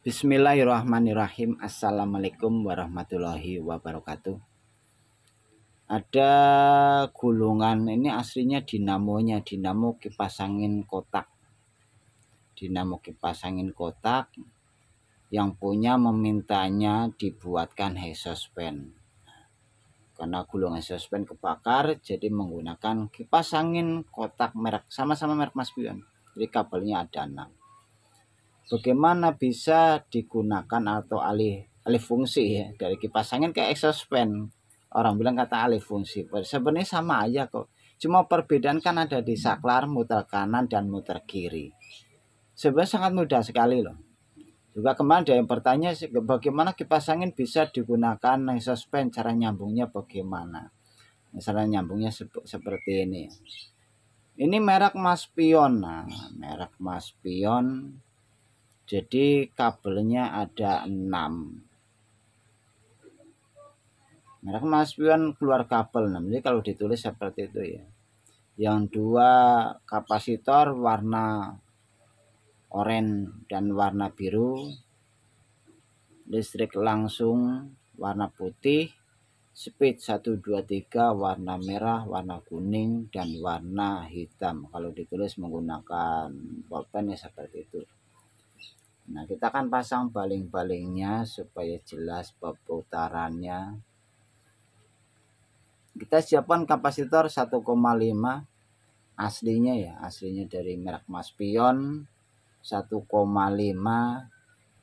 Bismillahirrahmanirrahim Assalamualaikum warahmatullahi wabarakatuh Ada gulungan Ini aslinya dinamonya Dinamo kipas angin kotak Dinamo kipas angin kotak Yang punya memintanya Dibuatkan suspend. Karena gulungan hexospan kebakar Jadi menggunakan kipas angin kotak merek Sama-sama merek Mas Bion Jadi kabelnya ada enam bagaimana bisa digunakan atau alih alih fungsi ya dari kipas angin ke exhaust fan orang bilang kata alih fungsi sebenarnya sama aja kok cuma perbedaan kan ada di saklar muter kanan dan muter kiri sebenarnya sangat mudah sekali loh juga kemarin ada yang bertanya bagaimana kipas angin bisa digunakan exhaust fan cara nyambungnya bagaimana misalnya nyambungnya seperti ini ini merek Mas Pion nah merek Mas Pion jadi kabelnya ada 6 merek Mas Pion keluar kabel 6 jadi kalau ditulis seperti itu ya yang dua kapasitor warna oranye dan warna biru listrik langsung warna putih speed 123 warna merah warna kuning dan warna hitam kalau ditulis menggunakan bolpen ya seperti itu Nah, kita akan pasang baling-balingnya supaya jelas perputarannya. Kita siapkan kapasitor 1,5 aslinya ya, aslinya dari merek Maspion 1,5.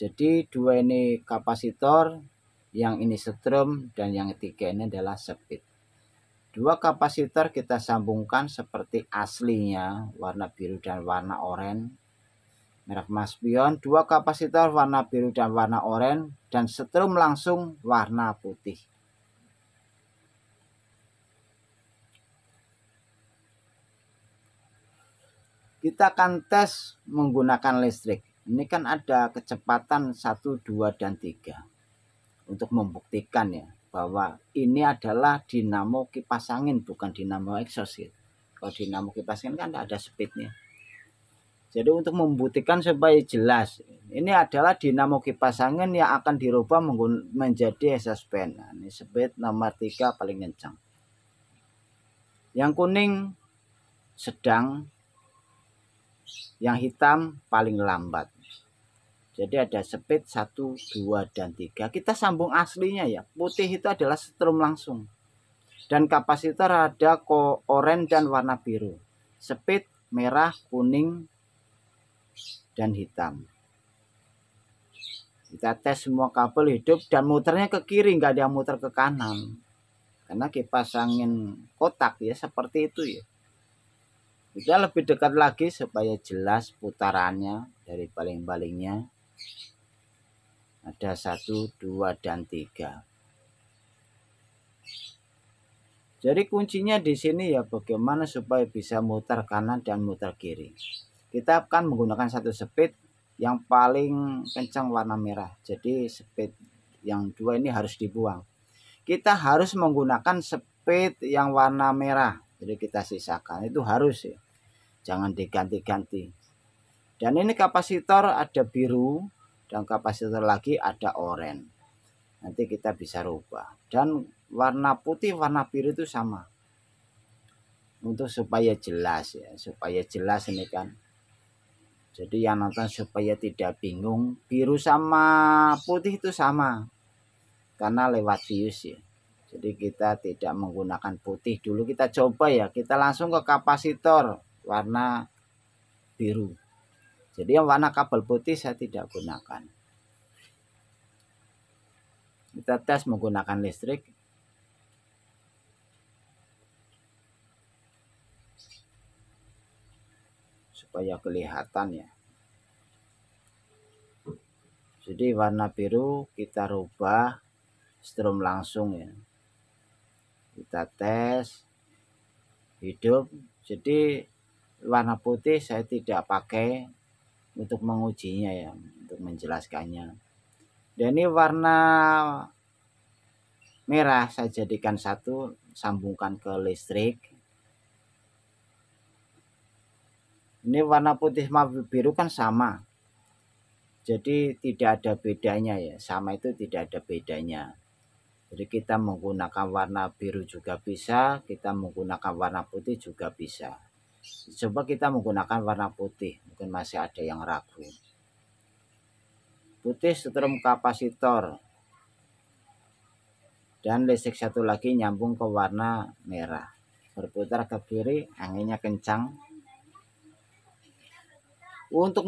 Jadi dua ini kapasitor, yang ini setrum dan yang ketiga ini adalah speed. Dua kapasitor kita sambungkan seperti aslinya, warna biru dan warna oranye merek pion dua kapasitor warna biru dan warna oranye, dan setrum langsung warna putih. Kita akan tes menggunakan listrik. Ini kan ada kecepatan 1, 2, dan 3. Untuk membuktikan ya bahwa ini adalah dinamo kipas angin bukan dinamo exhaust. Ya. Kalau dinamo kipas angin kan ada speednya. Jadi untuk membuktikan supaya jelas, ini adalah dinamo kipas angin yang akan dirubah menjadi exhaust Nah, ini speed nomor 3 paling kencang. Yang kuning sedang, yang hitam paling lambat. Jadi ada speed 1, 2, dan 3. Kita sambung aslinya ya. Putih itu adalah setrum langsung. Dan kapasitor ada orange dan warna biru. Speed merah, kuning, dan hitam. Kita tes semua kabel hidup dan muternya ke kiri, nggak ada yang muter ke kanan. Karena kipas angin kotak ya seperti itu ya. Kita lebih dekat lagi supaya jelas putarannya dari baling-balingnya. Ada satu, dua, dan tiga. Jadi kuncinya di sini ya bagaimana supaya bisa muter kanan dan muter kiri kita akan menggunakan satu speed yang paling kencang warna merah jadi speed yang dua ini harus dibuang kita harus menggunakan speed yang warna merah jadi kita sisakan itu harus ya jangan diganti-ganti dan ini kapasitor ada biru dan kapasitor lagi ada orange. nanti kita bisa rubah dan warna putih warna biru itu sama untuk supaya jelas ya supaya jelas ini kan jadi yang nonton supaya tidak bingung, biru sama putih itu sama. Karena lewat views ya. Jadi kita tidak menggunakan putih dulu kita coba ya. Kita langsung ke kapasitor warna biru. Jadi yang warna kabel putih saya tidak gunakan. Kita tes menggunakan listrik supaya kelihatan ya jadi warna biru kita rubah strum langsung ya kita tes hidup jadi warna putih saya tidak pakai untuk mengujinya ya untuk menjelaskannya dan ini warna merah saya jadikan satu sambungkan ke listrik ini warna putih sama biru kan sama jadi tidak ada bedanya ya sama itu tidak ada bedanya jadi kita menggunakan warna biru juga bisa kita menggunakan warna putih juga bisa coba kita menggunakan warna putih mungkin masih ada yang ragu putih setrum kapasitor dan listrik satu lagi nyambung ke warna merah berputar ke kiri anginnya kencang untuk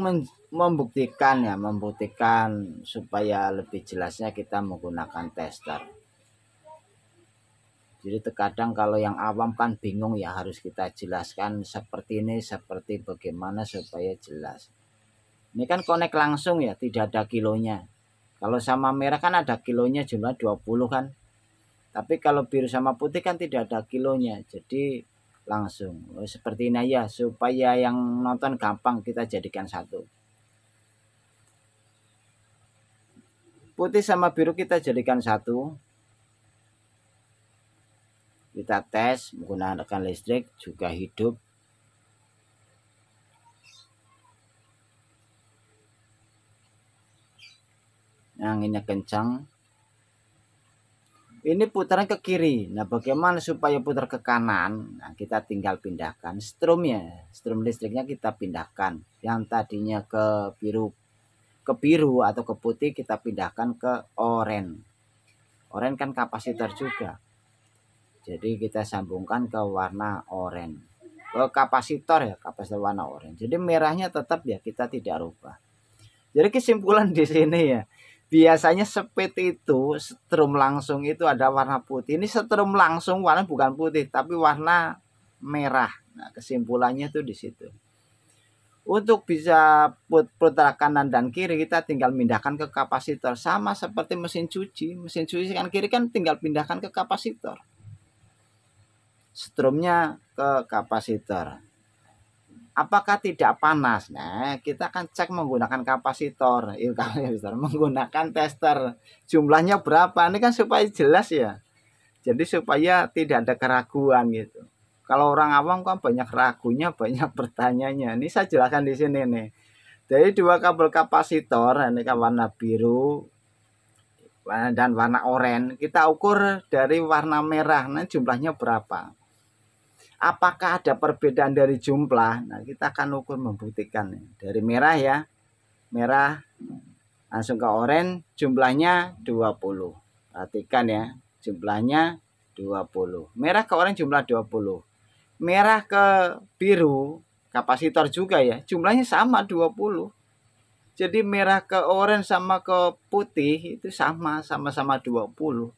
membuktikan ya membuktikan supaya lebih jelasnya kita menggunakan tester jadi terkadang kalau yang awam kan bingung ya harus kita jelaskan seperti ini seperti bagaimana supaya jelas ini kan connect langsung ya tidak ada kilonya kalau sama merah kan ada kilonya jumlah 20 kan tapi kalau biru sama putih kan tidak ada kilonya jadi langsung. Seperti ini ya supaya yang nonton gampang kita jadikan satu. Putih sama biru kita jadikan satu. Kita tes menggunakan listrik juga hidup. yang ini kencang ini putaran ke kiri nah bagaimana supaya putar ke kanan nah kita tinggal pindahkan strumnya strum listriknya kita pindahkan yang tadinya ke biru ke biru atau ke putih kita pindahkan ke oranye oranye kan kapasitor juga jadi kita sambungkan ke warna oranye ke kapasitor ya kapasitor warna oranye jadi merahnya tetap ya kita tidak rubah jadi kesimpulan di sini ya biasanya sepit itu setrum langsung itu ada warna putih ini setrum langsung warna bukan putih tapi warna merah nah kesimpulannya tuh di situ untuk bisa put putar kanan dan kiri kita tinggal pindahkan ke kapasitor sama seperti mesin cuci mesin cuci kan kiri kan tinggal pindahkan ke kapasitor setrumnya ke kapasitor apakah tidak panas? Nah, kita akan cek menggunakan kapasitor, iya, kapasitor menggunakan tester. Jumlahnya berapa? Ini kan supaya jelas ya. Jadi supaya tidak ada keraguan gitu. Kalau orang awam kan banyak ragunya, banyak pertanyaannya. Ini saya jelaskan di sini nih. Jadi dua kabel kapasitor, ini kan warna biru eh, dan warna oranye. Kita ukur dari warna merah, nah jumlahnya berapa? apakah ada perbedaan dari jumlah? Nah, kita akan ukur membuktikan dari merah ya. Merah langsung ke oranye jumlahnya 20. Perhatikan ya, jumlahnya 20. Merah ke oranye jumlah 20. Merah ke biru kapasitor juga ya, jumlahnya sama 20. Jadi merah ke oranye sama ke putih itu sama sama-sama 20.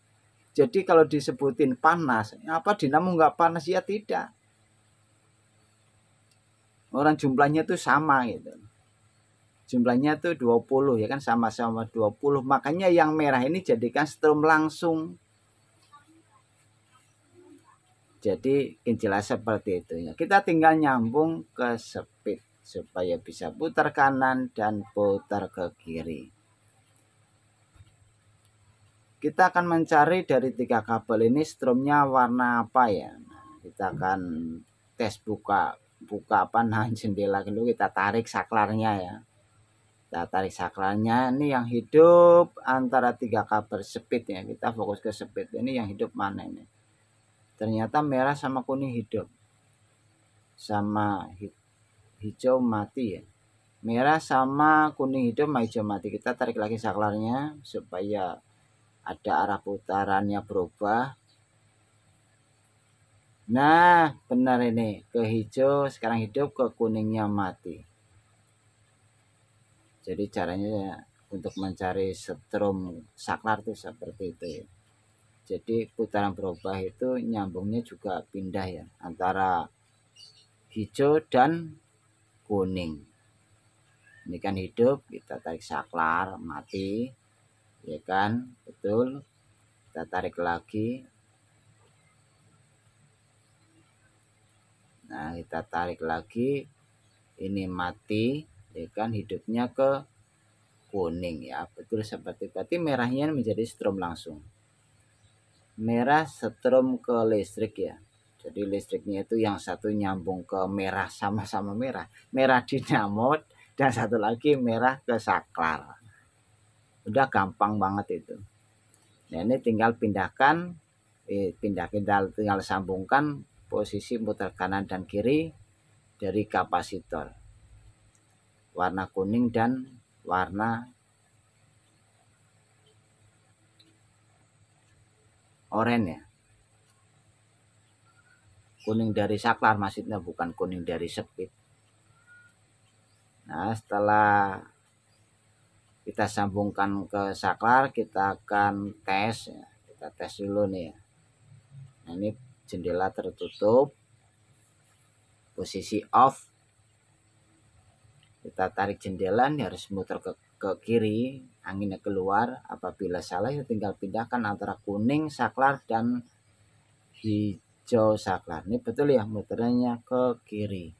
Jadi kalau disebutin panas, apa dinamo nggak panas ya tidak. Orang jumlahnya tuh sama gitu. Jumlahnya tuh 20 ya kan sama-sama 20. Makanya yang merah ini jadikan strom langsung. Jadi intilah seperti itu ya. Kita tinggal nyambung ke speed supaya bisa putar kanan dan putar ke kiri kita akan mencari dari tiga kabel ini stromnya warna apa ya nah, kita akan tes buka buka apa nah jendela dulu kita tarik saklarnya ya kita tarik saklarnya ini yang hidup antara tiga kabel speed ya kita fokus ke speed ini yang hidup mana ini ternyata merah sama kuning hidup sama hijau mati ya merah sama kuning hidup sama hijau mati kita tarik lagi saklarnya supaya ada arah putarannya berubah nah benar ini ke hijau sekarang hidup ke kuningnya mati jadi caranya ya, untuk mencari setrum saklar itu seperti itu ya. jadi putaran berubah itu nyambungnya juga pindah ya antara hijau dan kuning ini kan hidup kita tarik saklar mati ya kan betul kita tarik lagi nah kita tarik lagi ini mati ya kan hidupnya ke kuning ya betul seperti tadi merahnya menjadi strom langsung merah strom ke listrik ya jadi listriknya itu yang satu nyambung ke merah sama-sama merah merah dinamot dan satu lagi merah ke saklar udah gampang banget itu nah ini tinggal pindahkan eh, pindah tinggal, tinggal sambungkan posisi putar kanan dan kiri dari kapasitor warna kuning dan warna oranye ya kuning dari saklar maksudnya bukan kuning dari sepit nah setelah kita sambungkan ke saklar kita akan tes ya. kita tes dulu nih ya. nah, ini jendela tertutup posisi off kita tarik jendela ini harus muter ke, ke kiri anginnya keluar apabila salah ya tinggal pindahkan antara kuning saklar dan hijau saklar ini betul ya muternya ke kiri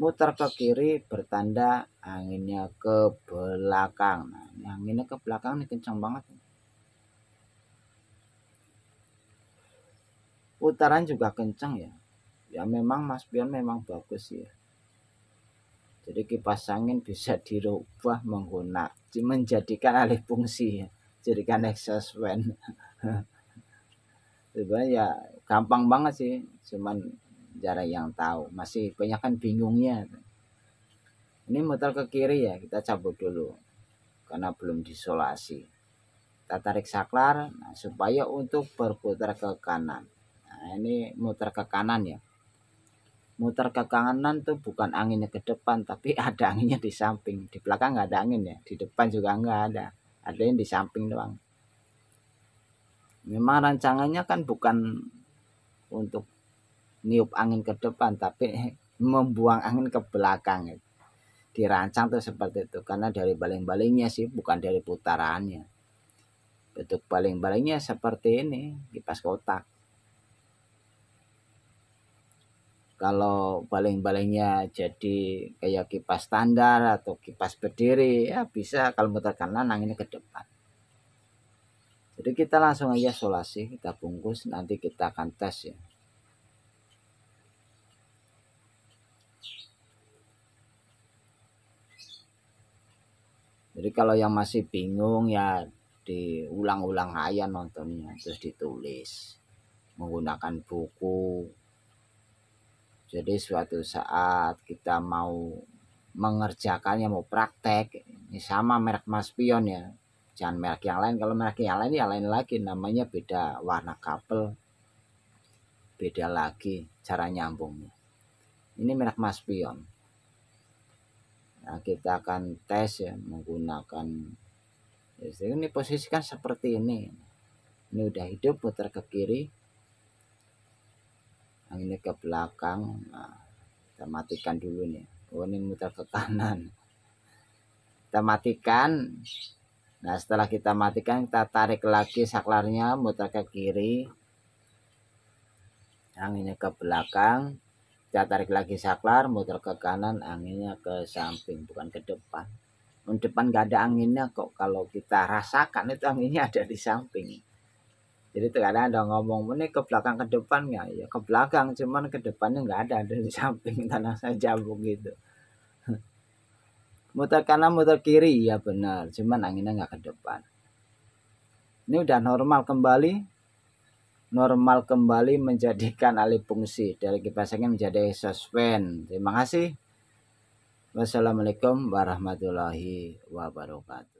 muter ke kiri bertanda anginnya ke belakang. Nah, anginnya ke belakang ini kencang banget. Putaran juga kencang ya. Ya memang Mas Pion memang bagus ya. Jadi kipas angin bisa dirubah menggunakan menjadikan alih fungsi ya. Jadikan exhaust fan. Sebenarnya ya gampang banget sih, cuman jarang yang tahu masih banyak kan bingungnya ini muter ke kiri ya kita cabut dulu karena belum disolasi kita tarik saklar nah, supaya untuk berputar ke kanan nah ini muter ke kanan ya muter ke kanan tuh bukan anginnya ke depan tapi ada anginnya di samping di belakang nggak ada angin ya di depan juga nggak ada ada yang di samping doang memang rancangannya kan bukan untuk niup angin ke depan tapi membuang angin ke belakang gitu. dirancang tuh seperti itu karena dari baling-balingnya sih bukan dari putarannya bentuk baling-balingnya seperti ini kipas kotak kalau baling-balingnya jadi kayak kipas standar atau kipas berdiri ya bisa kalau muter kanan anginnya ke depan jadi kita langsung aja solasi kita bungkus nanti kita akan tes ya Jadi kalau yang masih bingung ya diulang-ulang aja nontonnya terus ditulis menggunakan buku. Jadi suatu saat kita mau mengerjakannya mau praktek ini sama merek Mas Pion ya jangan merek yang lain kalau merek yang lain ya lain lagi namanya beda warna kabel, beda lagi cara nyambungnya ini merek Mas Pion nah, kita akan tes ya menggunakan listrik ini posisikan seperti ini ini udah hidup putar ke kiri nah, ini ke belakang nah, kita matikan dulu nih oh ini muter ke kanan kita matikan nah setelah kita matikan kita tarik lagi saklarnya muter ke kiri yang nah, ini ke belakang kita tarik lagi saklar muter ke kanan anginnya ke samping bukan ke depan di depan nggak ada anginnya kok kalau kita rasakan itu anginnya ada di samping jadi terkadang ada ngomong ini ke belakang ke depan nggak ya ke belakang cuman ke depannya nggak ada ada di samping tanah saya jambu gitu muter kanan muter kiri ya benar cuman anginnya nggak ke depan ini udah normal kembali normal kembali menjadikan alih fungsi dari kipas angin menjadi suspend. Terima kasih. Wassalamualaikum warahmatullahi wabarakatuh.